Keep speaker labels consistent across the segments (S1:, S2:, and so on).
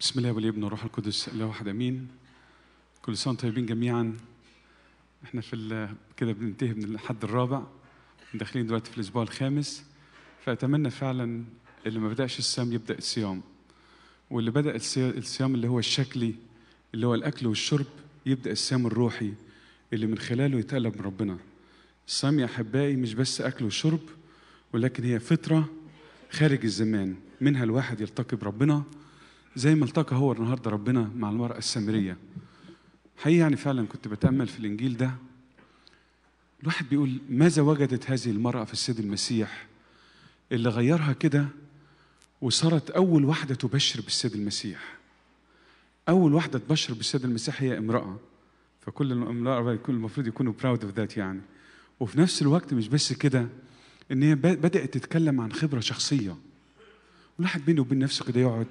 S1: بسم الله والابن والروح القدس الله واحد امين كل سنه طيبين جميعا احنا في كده بننتهي من الحد الرابع داخلين دلوقتي في الاسبوع الخامس فاتمنى فعلا اللي ما بداش الصيام يبدا الصيام واللي بدا الصيام اللي هو الشكلي اللي هو الاكل والشرب يبدا الصيام الروحي اللي من خلاله يتقلب من ربنا الصيام يا احبائي مش بس اكل وشرب ولكن هي فطره خارج الزمان منها الواحد يلتقي بربنا زي ما التقى هو النهارده ربنا مع المرأة السامرية حقيقي يعني فعلا كنت بتأمل في الإنجيل ده الواحد بيقول ماذا وجدت هذه المرأة في السيد المسيح اللي غيرها كده وصارت أول واحدة تبشر بالسيد المسيح أول واحدة تبشر بالسيد المسيح هي امرأة فكل امرأة المفروض يكونوا براود اوف ذات يعني وفي نفس الوقت مش بس كده إن هي بدأت تتكلم عن خبرة شخصية الواحد بينه وبين نفسه كده يقعد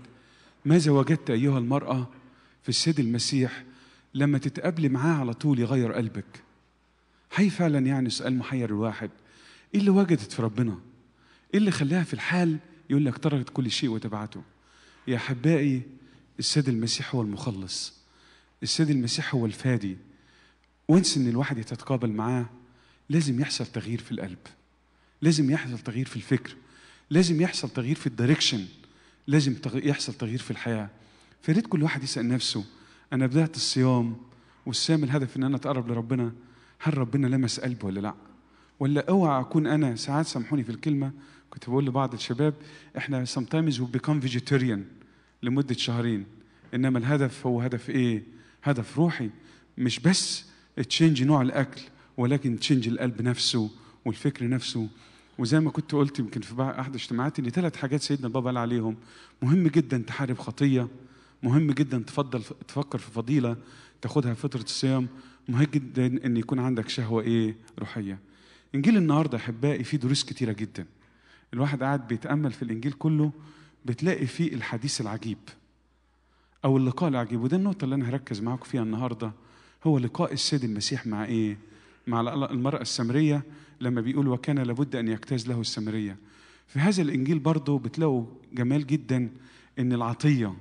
S1: ماذا وجدت أيها المرأة في السيد المسيح لما تتقابلي معاه على طول يغير قلبك حي فعلا يعني سؤال محير الواحد ايه اللي وجدت في ربنا ايه اللي خلاها في الحال يقول لك تركت كل شيء وتبعته يا احبائي السيد المسيح هو المخلص السيد المسيح هو الفادي وانس ان الواحد يتقابل معاه لازم يحصل تغيير في القلب لازم يحصل تغيير في الفكر لازم يحصل تغيير في الدايركشن لازم يحصل تغيير في الحياه فريد كل واحد يسال نفسه انا بدات الصيام والصيام الهدف ان انا اتقرب لربنا هل ربنا لمس قلبه ولا لا ولا اوعى اكون انا ساعات سامحوني في الكلمه كنت بقول لبعض الشباب احنا sometimes we become vegetarian لمده شهرين انما الهدف هو هدف ايه هدف روحي مش بس تشينج نوع الاكل ولكن تشينج القلب نفسه والفكر نفسه وزي ما كنت قلت يمكن في احد اجتماعاتي ان ثلاث حاجات سيدنا البابا قال عليهم مهم جدا تحارب خطيه مهم جدا تفضل تفكر في فضيله تاخدها فتره الصيام مهم جدا ان يكون عندك شهوه ايه روحيه انجيل النهارده احبائي فيه دروس كتيره جدا الواحد قاعد بيتامل في الانجيل كله بتلاقي فيه الحديث العجيب او اللقاء العجيب وده النقطه اللي انا هركز معاكم فيها النهارده هو لقاء السيد المسيح مع ايه مع المراه السمريه لما بيقول وكان لابد أن يجتاز له السمريه في هذا الإنجيل برضه بتلاقوا جمال جدا إن العطية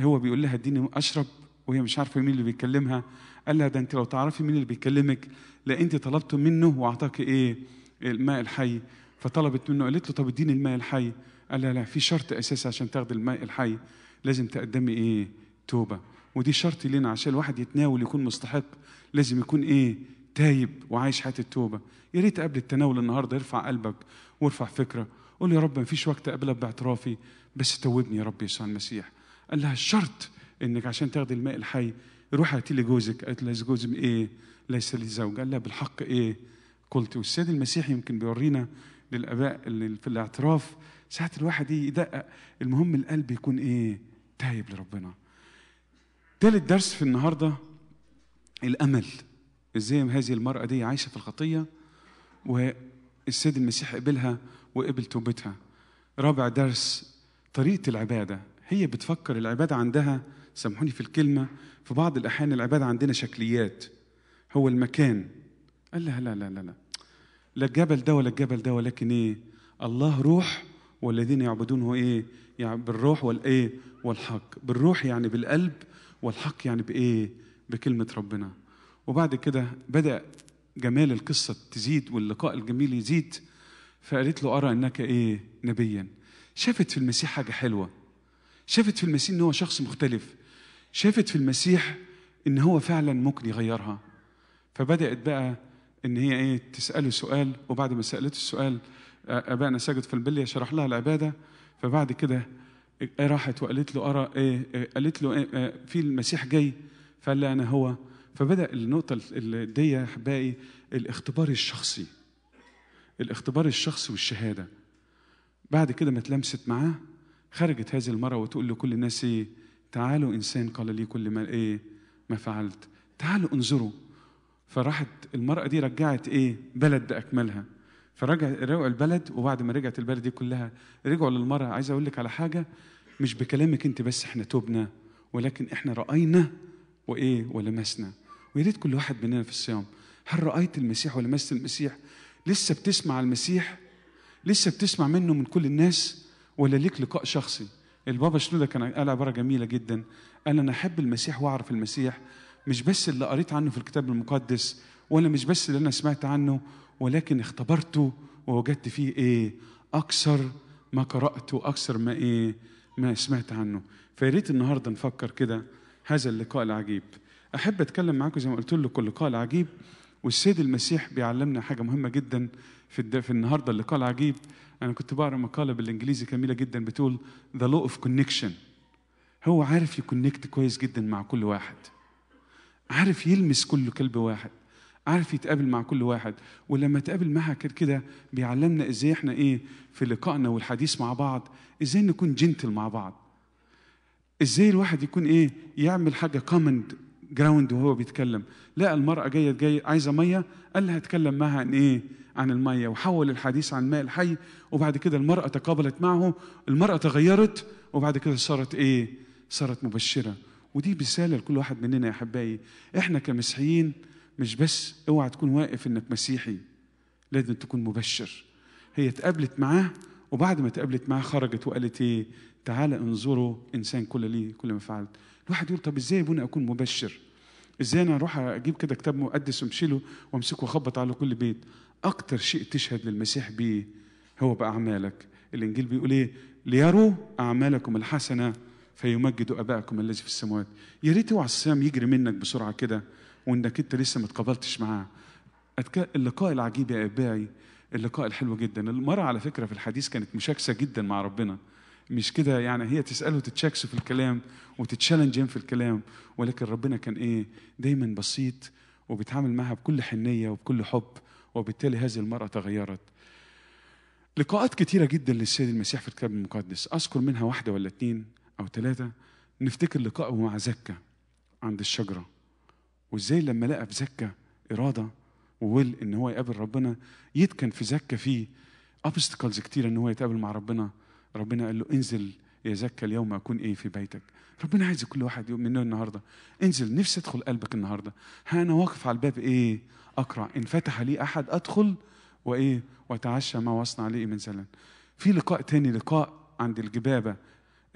S1: هو بيقول لها اديني أشرب وهي مش عارفة مين اللي بيكلمها قال لها ده أنت لو تعرفي مين اللي بيكلمك لا أنت طلبت منه وأعطاك إيه الماء الحي فطلبت منه قالت له طب اديني الماء الحي قال لها لا في شرط أساسي عشان تاخد الماء الحي لازم تقدمي إيه توبة ودي شرط لنا عشان الواحد يتناول يكون مستحق لازم يكون ايه تايب وعايش حياه التوبه يا ريت قبل التناول النهارده ارفع قلبك وارفع فكره قول يا رب ما فيش وقت اقابلك باعترافي بس توبني يا رب يسوع المسيح قال لها شرط انك عشان تاخدي الماء الحي روحي هاتي لي جوزك قالت له جوزي ايه ليس لي زوج قال لها بالحق ايه قلت والسيد المسيح يمكن بيورينا للاباء اللي في الاعتراف ساعات الواحد يدقق المهم القلب يكون ايه تايب لربنا تالت درس في النهارده الامل ازاي هذه المرأة دي عايشة في الخطية والسيد المسيح قبلها وقبل توبتها رابع درس طريقة العبادة هي بتفكر العبادة عندها سامحوني في الكلمة في بعض الأحيان العبادة عندنا شكليات هو المكان قال لها لا لا لا لا لا الجبل ده ولا الجبل ده ولكن إيه الله روح والذين يعبدونه إيه يعني بالروح والإيه والحق بالروح يعني بالقلب والحق يعني بإيه بكلمة ربنا وبعد كده بدأ جمال القصة تزيد واللقاء الجميل يزيد فقالت له أرى أنك إيه نبيا شافت في المسيح حاجة حلوة شافت في المسيح أنه هو شخص مختلف شافت في المسيح أن هو فعلا ممكن يغيرها فبدأت بقى أن هي إيه تسأله سؤال وبعد ما سألته السؤال أبانا سجد في البلية شرح لها العبادة فبعد كده راحت وقالت له أرى إيه, إيه، قالت له إيه،, إيه في المسيح جاي فقال لها أنا هو فبدا النقطه دي يا احبائي الاختبار الشخصي الاختبار الشخصي والشهاده بعد كده ما اتلمست معاه خرجت هذه المرأة وتقول لكل الناس إيه؟ تعالوا إنسان قال لي كل ما إيه ما فعلت تعالوا انظروا فراحت المرأة دي رجعت إيه بلد بأكملها فرجع رجعوا البلد وبعد ما رجعت البلد دي كلها رجعوا للمرأة عايز أقول لك على حاجة مش بكلامك أنت بس إحنا تبنا ولكن إحنا رأينا وإيه ولمسنا ويا ريت كل واحد مننا في الصيام هل رأيت المسيح ولمست المسيح لسه بتسمع المسيح لسه بتسمع منه من كل الناس ولا ليك لقاء شخصي البابا شنودة كان قال عبارة جميلة جدا قال أنا أحب المسيح وأعرف المسيح مش بس اللي قريت عنه في الكتاب المقدس ولا مش بس اللي أنا سمعت عنه ولكن اختبرته ووجدت فيه إيه أكثر ما قرأته أكثر ما إيه ما سمعت عنه فيا ريت النهاردة نفكر كده هذا اللقاء العجيب أحب أتكلم معاكم زي ما قلت لكم اللقاء العجيب والسيد المسيح بيعلمنا حاجة مهمة جدا في, في النهاردة اللقاء العجيب أنا كنت بقرأ مقالة بالإنجليزي جميلة جدا بتقول ذا لو أوف كونكشن هو عارف يكونكت كويس جدا مع كل واحد عارف يلمس كل كلب واحد عارف يتقابل مع كل واحد ولما تقابل معها كده كده بيعلمنا ازاي احنا ايه في لقائنا والحديث مع بعض ازاي نكون جنتل مع بعض ازاي الواحد يكون ايه يعمل حاجه كومن جراوند وهو بيتكلم لقى المراه جايه جايه عايزه ميه قال لها هتكلم معاها عن ايه عن الميه وحول الحديث عن الماء الحي وبعد كده المراه تقابلت معه المراه تغيرت وبعد كده صارت ايه صارت مبشره ودي رساله لكل واحد مننا يا احبائي احنا كمسيحيين مش بس اوعى تكون واقف انك مسيحي لازم تكون مبشر هي اتقابلت معاه وبعد ما اتقابلت معاه خرجت وقالت ايه تعال انظروا انسان كل لي كل ما فعلت الواحد يقول طب ازاي ابونا اكون مبشر ازاي انا اروح اجيب كده كتاب مقدس وامشيله وامسكه واخبط على كل بيت اكتر شيء تشهد للمسيح بيه هو باعمالك الانجيل بيقول ايه ليروا اعمالكم الحسنه فيمجدوا ابائكم الذي في السماوات يا ريت اوعى الصيام يجري منك بسرعه كده وانك انت لسه ما تقابلتش معاه اللقاء العجيب يا ابائي اللقاء الحلو جدا المرأة على فكرة في الحديث كانت مشاكسة جدا مع ربنا مش كده يعني هي تساله وتتشكس في الكلام وتتشالنج في الكلام ولكن ربنا كان ايه دايما بسيط وبيتعامل معها بكل حنيه وبكل حب وبالتالي هذه المراه تغيرت لقاءات كثيره جدا للسيد المسيح في الكتاب المقدس اذكر منها واحده ولا اتنين او ثلاثه نفتكر لقائه مع زكا عند الشجره وازاي لما لقى في زكا اراده وويل ان هو يقابل ربنا يتكن في زكا فيه ابستكلز كتير ان هو يتقابل مع ربنا ربنا قال له انزل يا زكى اليوم اكون ايه في بيتك ربنا عايز كل واحد مننا النهارده انزل نفسي ادخل قلبك النهارده ها انا واقف على الباب ايه اقرا ان فتح لي احد ادخل وايه واتعشى ما واصنع لي من زلن في لقاء تاني لقاء عند الجبابه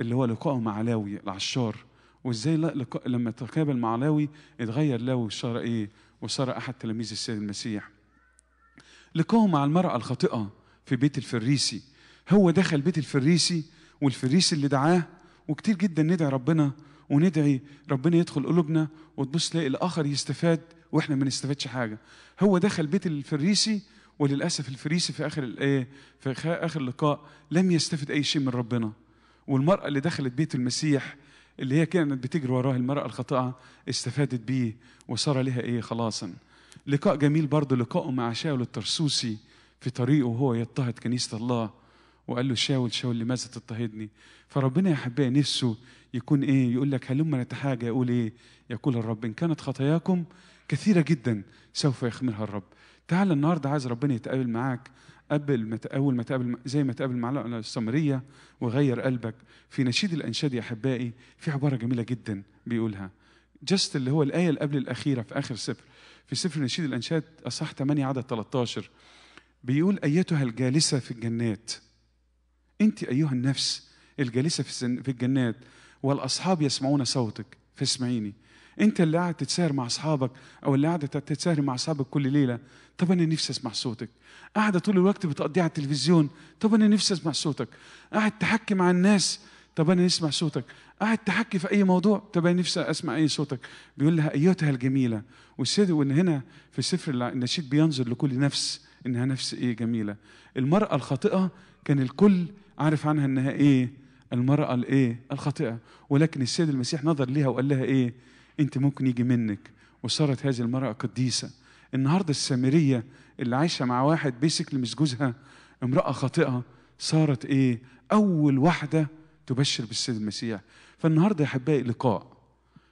S1: اللي هو لقائه مع لاوي العشار وازاي لقاء لما تقابل مع لاوي اتغير لاوي وصار ايه وصار احد تلاميذ السيد المسيح لقائه مع المراه الخاطئه في بيت الفريسي هو دخل بيت الفريسي والفريس اللي دعاه وكتير جدا ندعي ربنا وندعي ربنا يدخل قلوبنا وتبص تلاقي الاخر يستفاد واحنا ما نستفادش حاجه هو دخل بيت الفريسي وللاسف الفريسي في اخر الايه في اخر اللقاء لم يستفد اي شيء من ربنا والمراه اللي دخلت بيت المسيح اللي هي كانت بتجري وراه المراه الخاطئه استفادت بيه وصار لها ايه خلاصا لقاء جميل برضه لقائه مع شاول الترسوسي في طريقه وهو يضطهد كنيسه الله وقال له شاول شاول لماذا تضطهدني فربنا يا حبايا نفسه يكون ايه يقول لك هلم نتحاجة يقول ايه يقول الرب ان كانت خطاياكم كثيره جدا سوف يخملها الرب تعال النهارده عايز ربنا يتقابل معاك قبل ما اول ما تقابل زي ما تقابل مع السمريه وغير قلبك في نشيد الانشاد يا احبائي في عباره جميله جدا بيقولها جست اللي هو الايه اللي قبل الاخيره في اخر سفر في سفر نشيد الانشاد اصح 8 عدد 13 بيقول ايتها الجالسه في الجنات أنت أيها النفس الجالسة في, في الجنات والأصحاب يسمعون صوتك فاسمعيني أنت اللي قاعد تتساهر مع أصحابك أو اللي قاعدة تتساهر مع أصحابك كل ليلة طب أنا نفسي أسمع صوتك قاعدة طول الوقت بتقضي على التلفزيون طب أنا نفسي أسمع صوتك قاعد تحكي مع الناس طب أنا نسمع صوتك قاعد تحكي في أي موضوع طب أنا نفسي أسمع أي صوتك بيقول لها أيتها الجميلة والسيد وإن هنا في سفر النشيد بينظر لكل نفس إنها نفس إيه جميلة المرأة الخاطئة كان الكل عارف عنها أنها إيه المرأة الإيه الخاطئة ولكن السيد المسيح نظر لها وقال لها إيه أنت ممكن يجي منك وصارت هذه المرأة قديسة النهاردة السامرية اللي عايشة مع واحد بيسكلي مش جوزها امرأة خاطئة صارت إيه أول واحدة تبشر بالسيد المسيح فالنهاردة يا أحبائي لقاء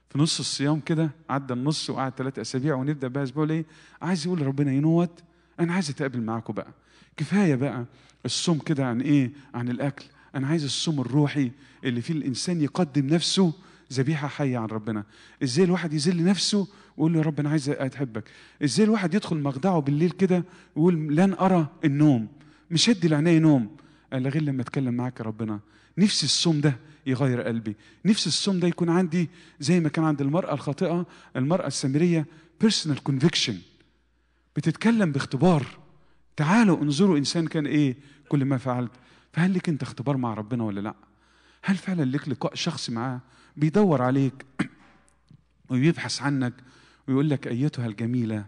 S1: في نص الصيام كده عدى النص وقعد ثلاث أسابيع ونبدأ بقى أسبوع ليه عايز يقول ربنا ينوت أنا عايز أتقابل معاكم بقى كفاية بقى الصوم كده عن ايه؟ عن الاكل انا عايز الصوم الروحي اللي فيه الانسان يقدم نفسه ذبيحه حيه عن ربنا ازاي الواحد يذل نفسه ويقول له يا رب انا عايز اتحبك ازاي الواحد يدخل مخدعه بالليل كده ويقول لن ارى النوم مش هدي لعيني نوم الا غير لما اتكلم معاك يا ربنا نفسي الصوم ده يغير قلبي نفسي الصوم ده يكون عندي زي ما كان عند المراه الخاطئه المراه السامريه بيرسونال كونفكشن بتتكلم باختبار تعالوا انظروا انسان كان ايه كل ما فعلت فهل لك انت اختبار مع ربنا ولا لا هل فعلا لك لقاء شخصي معاه بيدور عليك ويبحث عنك ويقول لك ايتها الجميله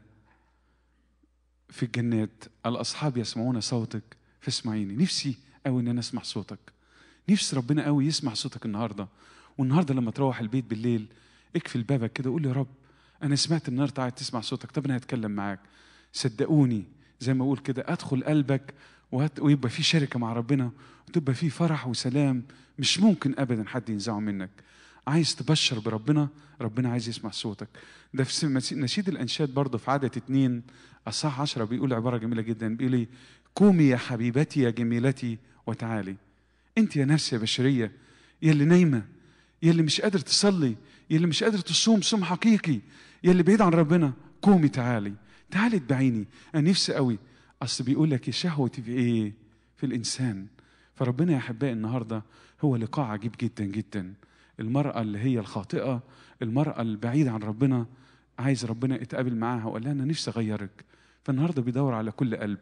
S1: في الجنات الاصحاب يسمعون صوتك فاسمعيني نفسي قوي ان انا اسمع صوتك نفسي ربنا قوي يسمع صوتك النهارده والنهارده لما تروح البيت بالليل اقفل بابك كده قول يا رب انا سمعت النهارده قاعد تسمع صوتك طب انا هتكلم معاك صدقوني زي ما اقول كده ادخل قلبك ويبقى في شركه مع ربنا وتبقى في فرح وسلام مش ممكن ابدا حد ينزعه منك عايز تبشر بربنا ربنا عايز يسمع صوتك ده في نشيد الانشاد برضه في عدد اثنين اصح عشرة بيقول عباره جميله جدا بيقول لي إيه؟ قومي يا حبيبتي يا جميلتي وتعالي انت يا نفس يا بشريه يا اللي نايمه يا اللي مش قادر تصلي يا اللي مش قادر تصوم صوم حقيقي يا اللي بعيد عن ربنا قومي تعالي تعالي اتبعيني انا نفسي قوي اصل بيقول لك شهوتي في ايه في الانسان فربنا يا احبائي النهارده هو لقاء عجيب جدا جدا المراه اللي هي الخاطئه المراه البعيده عن ربنا عايز ربنا يتقابل معاها وقال لها انا نفسي اغيرك فالنهارده بيدور على كل قلب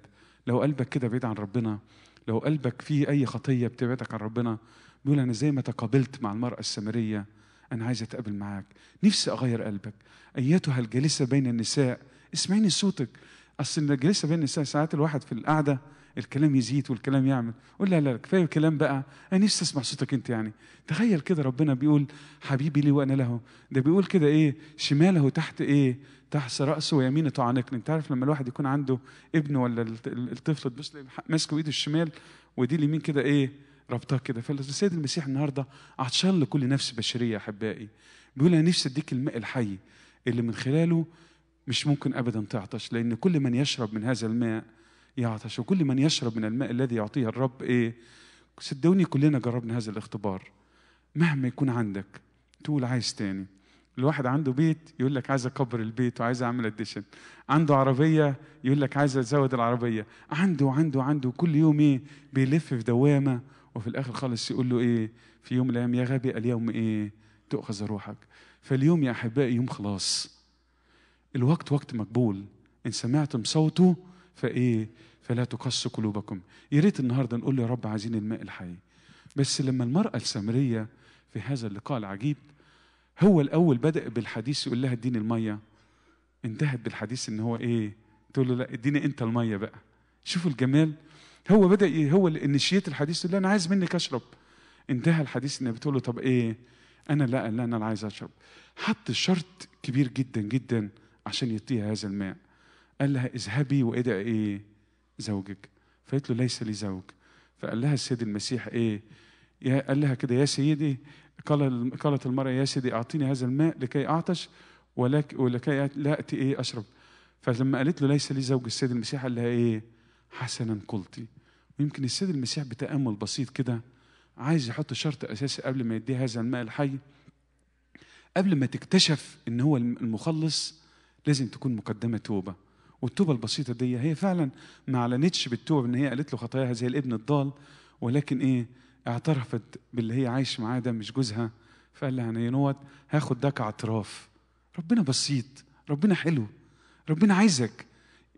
S1: لو قلبك كده بعيد عن ربنا لو قلبك فيه اي خطيه بتبعدك عن ربنا بيقول انا زي ما تقابلت مع المراه السامريه انا عايز اتقابل معاك نفسي اغير قلبك ايتها الجالسه بين النساء اسمعيني صوتك اصل انك لسه بين ساعات الواحد في القعده الكلام يزيد والكلام يعمل قول لا لا كفايه الكلام بقى انا نفسي اسمع صوتك انت يعني تخيل كده ربنا بيقول حبيبي لي وانا له ده بيقول كده ايه شماله تحت ايه تحت راسه ويمينه تعانقني انت عارف لما الواحد يكون عنده ابن ولا الطفل تبص ماسكه ايده الشمال ودي اليمين كده ايه ربطها كده فالسيد المسيح النهارده عطشان لكل نفس بشريه احبائي بيقول انا نفسي اديك الماء الحي اللي من خلاله مش ممكن ابدا تعطش لان كل من يشرب من هذا الماء يعطش وكل من يشرب من الماء الذي يعطيه الرب ايه صدقوني كلنا جربنا هذا الاختبار مهما يكون عندك تقول عايز تاني الواحد عنده بيت يقول لك عايز اكبر البيت وعايز اعمل اديشن عنده عربيه يقول لك عايز ازود العربيه عنده وعنده عنده كل يوم ايه بيلف في دوامه وفي الاخر خالص يقول له ايه في يوم من الايام يا غبي اليوم ايه تؤخذ روحك فاليوم يا احبائي يوم خلاص الوقت وقت مقبول إن سمعتم صوته فإيه فلا تقص قلوبكم يا ريت النهارده نقول يا رب عايزين الماء الحي بس لما المرأة السامرية في هذا اللقاء العجيب هو الأول بدأ بالحديث يقول لها اديني المية انتهت بالحديث ان هو ايه تقول له لا اديني انت المية بقى شوفوا الجمال هو بدأ إيه؟ هو انيشيت الحديث يقول لها انا عايز منك اشرب انتهى الحديث ان بتقول له طب ايه انا لا لا انا اللي عايز اشرب حط شرط كبير جدا جدا عشان يطيع هذا الماء قال لها اذهبي وادعي ايه زوجك فقالت له ليس لي زوج فقال لها السيد المسيح ايه يا قال لها كده يا سيدي قال قالت المرأة يا سيدي أعطيني هذا الماء لكي أعطش ولك ولكي لا أتي إيه أشرب فلما قالت له ليس لي زوج السيد المسيح قال لها إيه حسنا قلت ويمكن السيد المسيح بتأمل بسيط كده عايز يحط شرط أساسي قبل ما يديه هذا الماء الحي قبل ما تكتشف إن هو المخلص لازم تكون مقدمه توبه والتوبه البسيطه دي هي فعلا ما اعلنتش بالتوبه ان هي قالت له خطاياها زي الابن الضال ولكن ايه اعترفت باللي هي عايش معاه ده مش جوزها فقال لها انا نوت هاخد ده كاعتراف ربنا بسيط ربنا حلو ربنا عايزك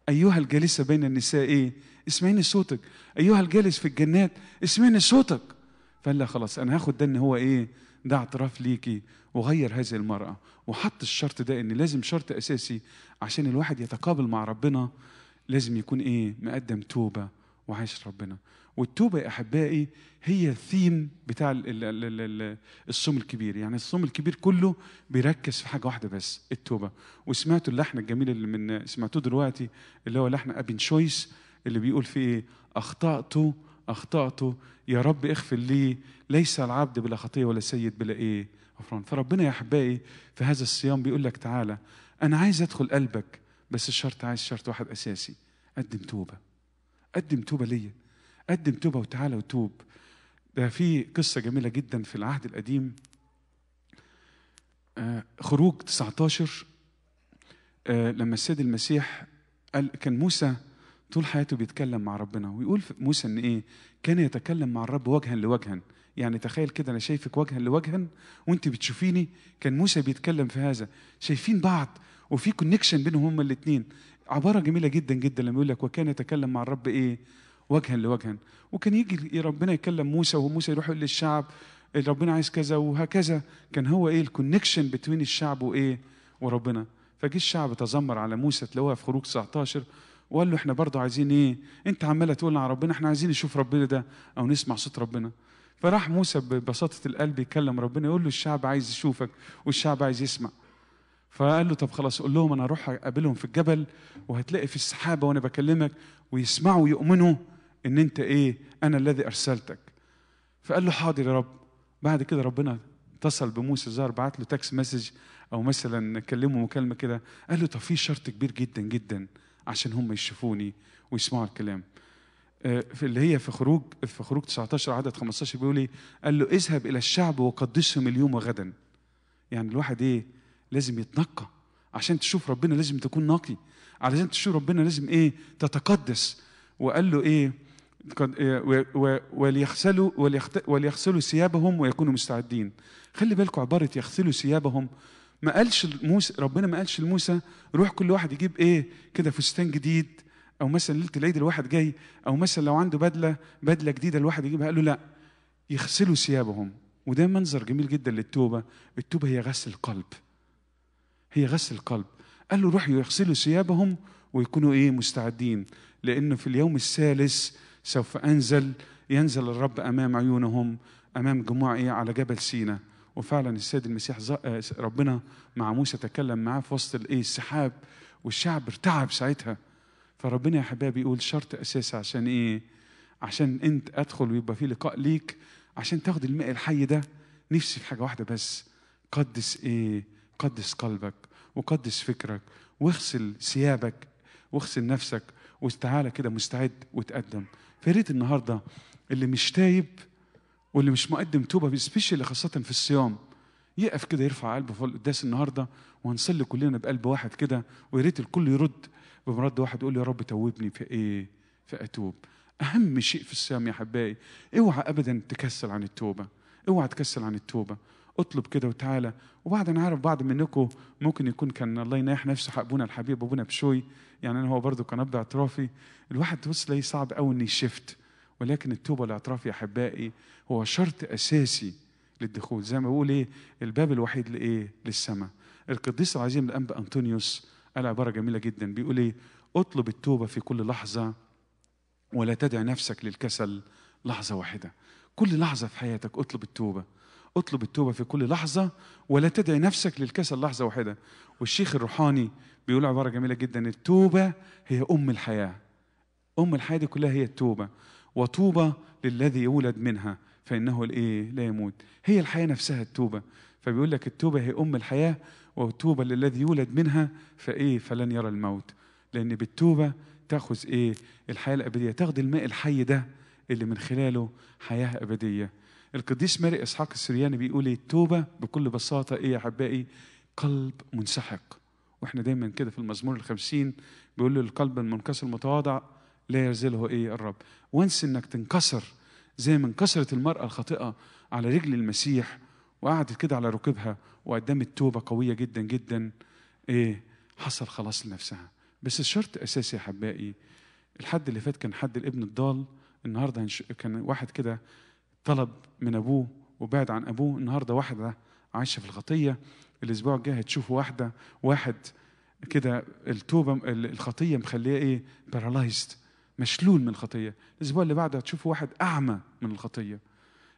S1: ايها الجالسه بين النساء ايه اسمعيني صوتك ايها الجالس في الجنات اسمعني صوتك فقال لها خلاص انا هاخد ده ان هو ايه ده اعتراف ليكي وغير هذه المرأة وحط الشرط ده إن لازم شرط أساسي عشان الواحد يتقابل مع ربنا لازم يكون إيه مقدم توبة وعايش ربنا والتوبة يا أحبائي هي الثيم بتاع الصوم الكبير يعني الصوم الكبير كله بيركز في حاجة واحدة بس التوبة وسمعتوا اللحن الجميل اللي من سمعتوه دلوقتي اللي هو لحن أبن شويس اللي بيقول فيه إيه أخطأت أخطأته يا رب اغفر لي ليس العبد بلا خطية ولا سيد بلا إيه غفران فربنا يا أحبائي في هذا الصيام بيقول لك تعالى أنا عايز أدخل قلبك بس الشرط عايز شرط واحد أساسي قدم توبة قدم توبة ليا قدم توبة وتعالى وتوب ده في قصة جميلة جدا في العهد القديم آه، خروج 19 آه، لما السيد المسيح قال كان موسى طول حياته بيتكلم مع ربنا ويقول موسى ان ايه كان يتكلم مع الرب وجها لوجها يعني تخيل كده انا شايفك وجها لوجها وانت بتشوفيني كان موسى بيتكلم في هذا شايفين بعض وفي كونكشن بينهم هما الاثنين عباره جميله جدا جدا لما يقول لك وكان يتكلم مع الرب ايه وجها لوجها وكان يجي ربنا يكلم موسى وموسى يروح يقول للشعب ربنا عايز كذا وهكذا كان هو ايه الكونكشن بين الشعب وايه وربنا فجه الشعب تذمر على موسى تلاقوها في خروج 19 وقال له احنا برضه عايزين ايه انت عماله تقول على ربنا احنا عايزين نشوف ربنا ده او نسمع صوت ربنا فراح موسى ببساطه القلب يكلم ربنا يقول له الشعب عايز يشوفك والشعب عايز يسمع فقال له طب خلاص قول لهم انا اروح اقابلهم في الجبل وهتلاقي في السحابه وانا بكلمك ويسمعوا ويؤمنوا ان انت ايه انا الذي ارسلتك فقال له حاضر يا رب بعد كده ربنا اتصل بموسى الظاهر بعت له تاكس مسج او مثلا كلمه مكالمه كده قال له طب في شرط كبير جدا جدا عشان هم يشوفوني ويسمعوا الكلام آه، في اللي هي في خروج في خروج 19 عدد 15 بيقول ايه؟ قال له اذهب الى الشعب وقدسهم اليوم وغدا. يعني الواحد ايه؟ لازم يتنقى عشان تشوف ربنا لازم تكون نقي، علشان تشوف ربنا لازم ايه؟ تتقدس. وقال له ايه؟ آه، وليغسلوا وليغسلوا ثيابهم ويكونوا مستعدين. خلي بالكم عباره يغسلوا ثيابهم ما قالش موسى ربنا ما قالش لموسى روح كل واحد يجيب ايه كده فستان جديد او مثلا ليله العيد الواحد جاي او مثلا لو عنده بدله بدله جديده الواحد يجيبها قال له لا يغسلوا ثيابهم وده منظر جميل جدا للتوبه التوبه هي غسل القلب هي غسل القلب قال له روحوا يغسلوا ثيابهم ويكونوا ايه مستعدين لانه في اليوم الثالث سوف انزل ينزل الرب امام عيونهم امام جموع ايه على جبل سينا وفعلا السيد المسيح آه، ربنا مع موسى تكلم معاه في وسط الايه السحاب والشعب ارتعب ساعتها فربنا يا حبايبي يقول شرط اساسي عشان ايه عشان انت ادخل ويبقى في لقاء ليك عشان تاخد الماء الحي ده نفسي في حاجه واحده بس قدس ايه قدس قلبك وقدس فكرك واغسل ثيابك واغسل نفسك وتعالى كده مستعد وتقدم فيا ريت النهارده اللي مش تايب واللي مش مقدم توبه سبيشالي خاصه في الصيام يقف كده يرفع قلبه في القداس النهارده وهنصلي كلنا بقلب واحد كده ويا ريت الكل يرد بمرد واحد يقول يا رب توبني في ايه؟ في اتوب. اهم شيء في الصيام يا حبايبي اوعى ابدا تكسل عن التوبه، اوعى تكسل عن التوبه، اطلب كده وتعالى وبعد انا عارف بعض منكم ممكن يكون كان الله يناح نفسه حق ابونا الحبيب ابونا بشوي يعني انا هو برضه كان اب اعترافي الواحد بص ليه صعب قوي ان يشفت ولكن التوبة والاعتراف يا أحبائي هو شرط أساسي للدخول زي ما بقول إيه الباب الوحيد لإيه للسماء القديس العظيم الأنبا أنطونيوس قال عبارة جميلة جدا بيقول إيه اطلب التوبة في كل لحظة ولا تدع نفسك للكسل لحظة واحدة كل لحظة في حياتك اطلب التوبة اطلب التوبة في كل لحظة ولا تدع نفسك للكسل لحظة واحدة والشيخ الروحاني بيقول عبارة جميلة جدا التوبة هي أم الحياة أم الحياة دي كلها هي التوبة وطوبى للذي يولد منها فإنه الإيه لا يموت هي الحياة نفسها التوبة فبيقول لك التوبة هي أم الحياة وطوبى للذي يولد منها فإيه فلن يرى الموت لأن بالتوبة تأخذ إيه الحياة الأبدية تاخذ الماء الحي ده اللي من خلاله حياة أبدية القديس ماري إسحاق السرياني بيقول إيه؟ التوبة بكل بساطة إيه يا أحبائي قلب منسحق واحنا دايما كده في المزمور الخمسين بيقول له القلب المنكسر المتواضع لا يرزله ايه الرب وانس انك تنكسر زي ما انكسرت المرأة الخاطئة على رجل المسيح وقعدت كده على ركبها وقدمت توبة قوية جدا جدا ايه حصل خلاص لنفسها بس الشرط اساسي يا حبائي الحد اللي فات كان حد الابن الضال النهارده هنش... كان واحد كده طلب من ابوه وبعد عن ابوه النهارده واحده عايشه في الخطيه الاسبوع الجاي هتشوفوا واحده واحد كده التوبه الخطيه مخليه ايه بارالايزد مشلول من الخطيه الاسبوع اللي بعده هتشوفوا واحد اعمى من الخطيه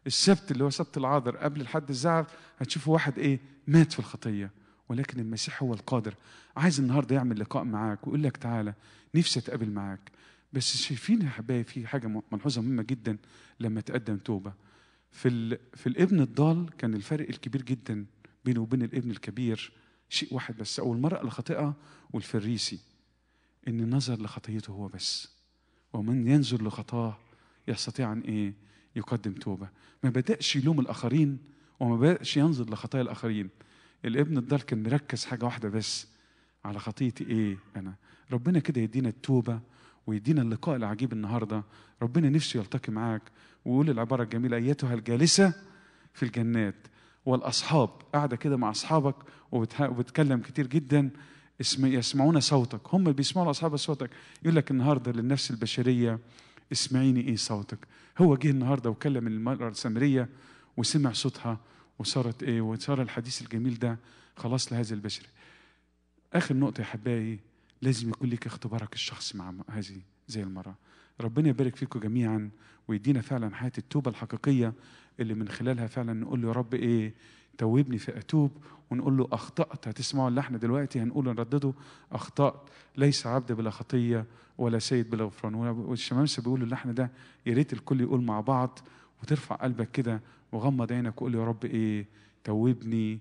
S1: السبت اللي هو سبت العذر قبل الحد الزعف هتشوفوا واحد ايه مات في الخطيه ولكن المسيح هو القادر عايز النهارده يعمل لقاء معاك ويقول لك تعالى نفسي اتقابل معاك بس شايفين يا حبايبي في حاجه ملحوظه مهمه جدا لما تقدم توبه في في الابن الضال كان الفرق الكبير جدا بينه وبين الابن الكبير شيء واحد بس او المرأة الخاطئة والفريسي ان نظر لخطيته هو بس ومن ينظر لخطاه يستطيع أن إيه يقدم توبة ما بدأش يلوم الآخرين وما بدأش ينظر لخطايا الآخرين الابن الضال كان مركز حاجة واحدة بس على خطيتي إيه أنا ربنا كده يدينا التوبة ويدينا اللقاء العجيب النهاردة ربنا نفسه يلتقي معاك ويقول العبارة الجميلة أيتها الجالسة في الجنات والأصحاب قاعدة كده مع أصحابك وبتكلم كتير جدا يسمعون صوتك هم بيسمعوا أصحاب صوتك يقول لك النهارده للنفس البشريه اسمعيني ايه صوتك هو جه النهارده وكلم المراه السامريه وسمع صوتها وصارت ايه وصار الحديث الجميل ده خلاص لهذه البشريه اخر نقطه يا حبايبي لازم يكون لك اختبارك الشخصي مع هذه زي المراه ربنا يبارك فيكم جميعا ويدينا فعلا حياه التوبه الحقيقيه اللي من خلالها فعلا نقول له يا رب ايه توبني فأتوب ونقول له أخطأت هتسمعوا اللحن دلوقتي هنقول نردده أخطأت ليس عبد بلا خطية ولا سيد بلا غفران والشمامسة بيقولوا اللحن ده يا ريت الكل يقول مع بعض وترفع قلبك كده وغمض عينك وقول يا رب إيه توبني